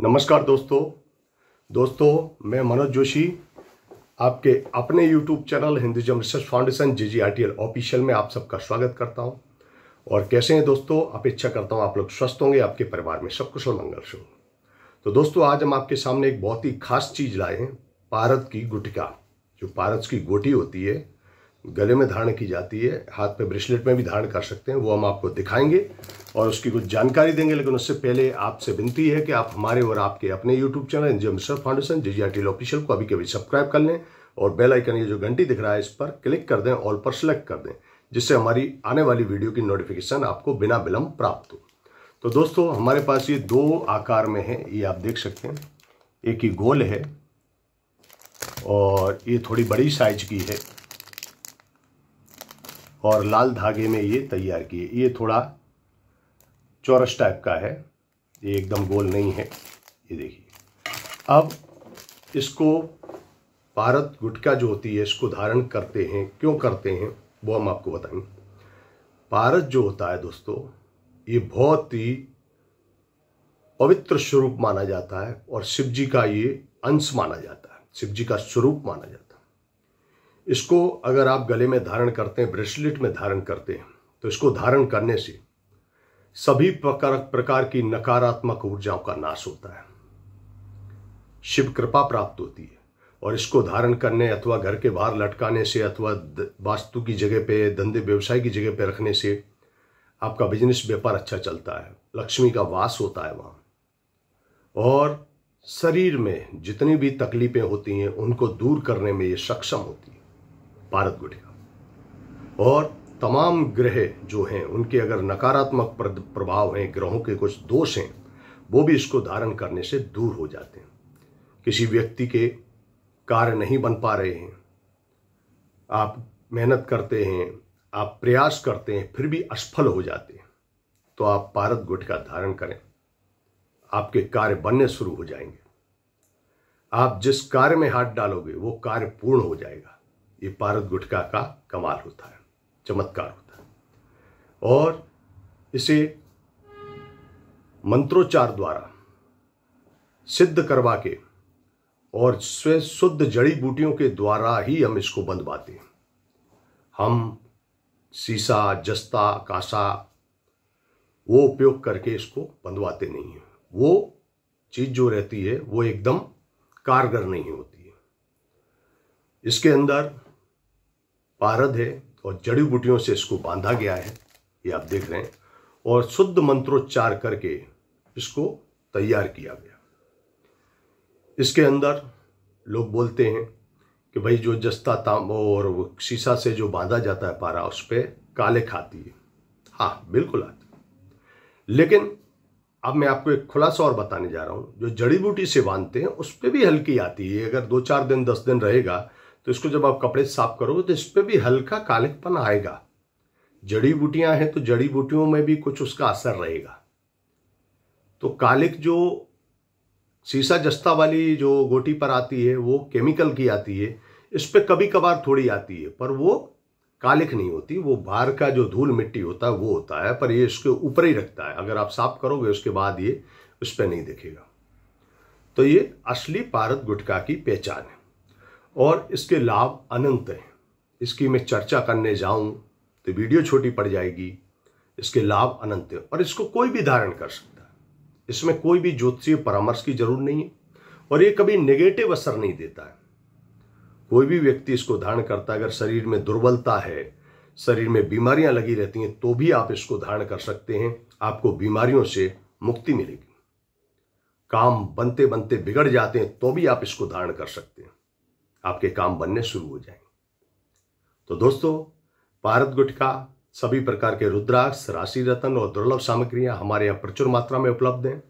नमस्कार दोस्तों दोस्तों मैं मनोज जोशी आपके अपने YouTube channel Hinduism research foundation J G R T L official में आप सबका स्वागत करता हूं और कैसे हैं दोस्तों अपेक्षा करता हूं आप लोग स्वस्थ होंगे आपके परिवार में सब कुशल मंगल शुभ तो दोस्तों आज हम आपके सामने एक बहुत ही खास चीज़ लाए हैं पारद की गुटका जो पारद की गोटी होती है गले में धारण की जाती है हाथ पे ब्रेसलेट में भी धारण कर सकते हैं वो हम आपको दिखाएंगे और उसकी कुछ जानकारी देंगे लेकिन उससे पहले आपसे विनती है कि आप हमारे और आपके अपने YouTube channel NGM sir foundation G G official को अभी कभी सब्सक्राइब कर लें और बेल आइकन ये जो घंटी दिख रहा है इस पर क्लिक कर दें ऑल पर सेलेक्ट कर दें जिससे हमारी आने वाली वीडियो की नोटिफिकेशन आपको बिना विलंब प्राप्त हो तो दोस्तों हमारे पास ये दो आकार में है ये आप देख सकते हैं एक ही गोल है और ये थोड़ी बड़ी साइज की है और लाल धागे में ये तैयार किए ये थोड़ा चौरस टाइप का है ये एकदम गोल नहीं है ये देखिए अब इसको भारत गुटका जो होती है इसको धारण करते हैं क्यों करते हैं वो हम आपको बताएंगे भारत जो होता है दोस्तों ये बहुत ही पवित्र स्वरूप माना जाता है और शिव जी का ये अंश माना जाता है शिव जी का स्वरूप माना जाता है इसको अगर आप गले में धारण करते हैं ब्रेसलेट में धारण करते हैं तो इसको धारण करने से सभी प्रकार प्रकार की नकारात्मक ऊर्जाओं का नाश होता है शिव कृपा प्राप्त होती है और इसको धारण करने अथवा घर के बाहर लटकाने से अथवा वास्तु की जगह पे धंधे व्यवसाय की जगह पे रखने से आपका बिजनेस व्यापार अच्छा चलता है लक्ष्मी का वास होता है वहाँ और शरीर में जितनी भी तकलीफें होती हैं उनको दूर करने में ये सक्षम होती है भारत गुटेगा और तमाम ग्रह जो हैं उनके अगर नकारात्मक प्रभाव हैं ग्रहों के कुछ दोष हैं वो भी इसको धारण करने से दूर हो जाते हैं किसी व्यक्ति के कार्य नहीं बन पा रहे हैं आप मेहनत करते हैं आप प्रयास करते हैं फिर भी असफल हो जाते हैं तो आप पारद गुटका धारण करें आपके कार्य बनने शुरू हो जाएंगे आप जिस कार्य में हाथ डालोगे वो कार्य पूर्ण हो जाएगा ये पारद गुटका का कमाल होता है चमत्कार होता है और इसे मंत्रोच्चार द्वारा सिद्ध करवा के और स्वयं शुद्ध जड़ी बूटियों के द्वारा ही हम इसको बंद पाते हैं हम सीसा जस्ता कासा वो उपयोग करके इसको बंधवाते नहीं हैं वो चीज़ जो रहती है वो एकदम कारगर नहीं होती है इसके अंदर पारद है और जड़ी बूटियों से इसको बांधा गया है ये आप देख रहे हैं और शुद्ध मंत्रोच्चार करके इसको तैयार किया गया इसके अंदर लोग बोलते हैं कि भाई जो जस्ता ताम और शीशा से जो बांधा जाता है पारा उस पर काले खाती है हाँ बिल्कुल आती लेकिन अब मैं आपको एक खुलासा और बताने जा रहा हूँ जो जड़ी बूटी से बांधते हैं उस पर भी हल्की आती है अगर दो चार दिन दस दिन रहेगा तो इसको जब आप कपड़े साफ करोगे तो इस पर भी हल्का कालेपन आएगा जड़ी बूटियां हैं तो जड़ी बूटियों में भी कुछ उसका असर रहेगा तो कालिक जो सीसा जस्ता वाली जो गोटी पर आती है वो केमिकल की आती है इस पर कभी कभार थोड़ी आती है पर वो कालिक नहीं होती वो बाहर का जो धूल मिट्टी होता है वो होता है पर ये इसके ऊपर ही रखता है अगर आप साफ करोगे उसके बाद ये उस पर नहीं दिखेगा तो ये असली भारत गुटका की पहचान है और इसके लाभ अनंत हैं इसकी मैं चर्चा करने जाऊं तो वीडियो छोटी पड़ जाएगी इसके लाभ अनंत हैं और इसको कोई भी धारण कर सकता है इसमें कोई भी ज्योतिषीय परामर्श की जरूरत नहीं है और ये कभी नेगेटिव असर नहीं देता है कोई भी व्यक्ति इसको धारण करता है अगर शरीर में दुर्बलता है शरीर में बीमारियां लगी रहती हैं तो भी आप इसको धारण कर सकते हैं आपको बीमारियों से मुक्ति मिलेगी काम बनते बनते बिगड़ जाते हैं तो भी आप इसको धारण कर सकते हैं आपके काम बनने शुरू हो जाएंगे तो दोस्तों भारत गुटका सभी प्रकार के रुद्राक्ष राशि रत्न और दुर्लभ सामग्रियां हमारे यहाँ प्रचुर मात्रा में उपलब्ध हैं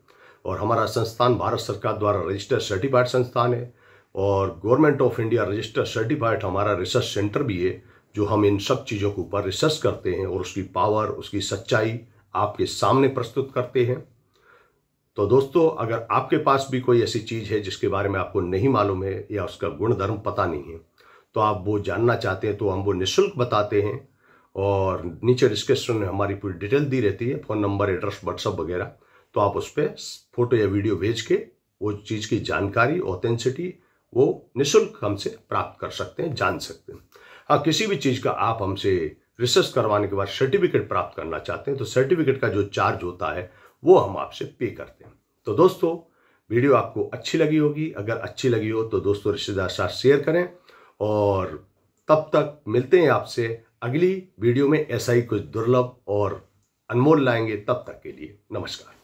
और हमारा संस्थान भारत सरकार द्वारा रजिस्टर्ड सर्टिफाइड संस्थान है और government of India registered certified हमारा रिसर्च सेंटर भी है जो हम इन सब चीज़ों के ऊपर रिसर्च करते हैं और उसकी पावर उसकी सच्चाई आपके सामने प्रस्तुत करते हैं तो दोस्तों अगर आपके पास भी कोई ऐसी चीज़ है जिसके बारे में आपको नहीं मालूम है या उसका गुण धर्म पता नहीं है तो आप वो जानना चाहते हैं तो हम वो निःशुल्क बताते हैं और नीचे डिस्क्रिप्शन में हमारी पूरी डिटेल दी रहती है फ़ोन नंबर एड्रेस व्हाट्सअप वगैरह तो आप उस पर फोटो या वीडियो भेज के वो चीज़ की जानकारी ऑथेंसिटी वो निःशुल्क हमसे प्राप्त कर सकते हैं जान सकते हैं हाँ किसी भी चीज़ का आप हमसे रिसर्च करवाने के बाद सर्टिफिकेट प्राप्त करना चाहते हैं तो सर्टिफिकेट का जो चार्ज होता है वो हम आपसे पे करते हैं तो दोस्तों वीडियो आपको अच्छी लगी होगी अगर अच्छी लगी हो तो दोस्तों रिश्तेदार साथ शेयर करें और तब तक मिलते हैं आपसे अगली वीडियो में ऐसा ही कुछ दुर्लभ और अनमोल लाएंगे तब तक के लिए नमस्कार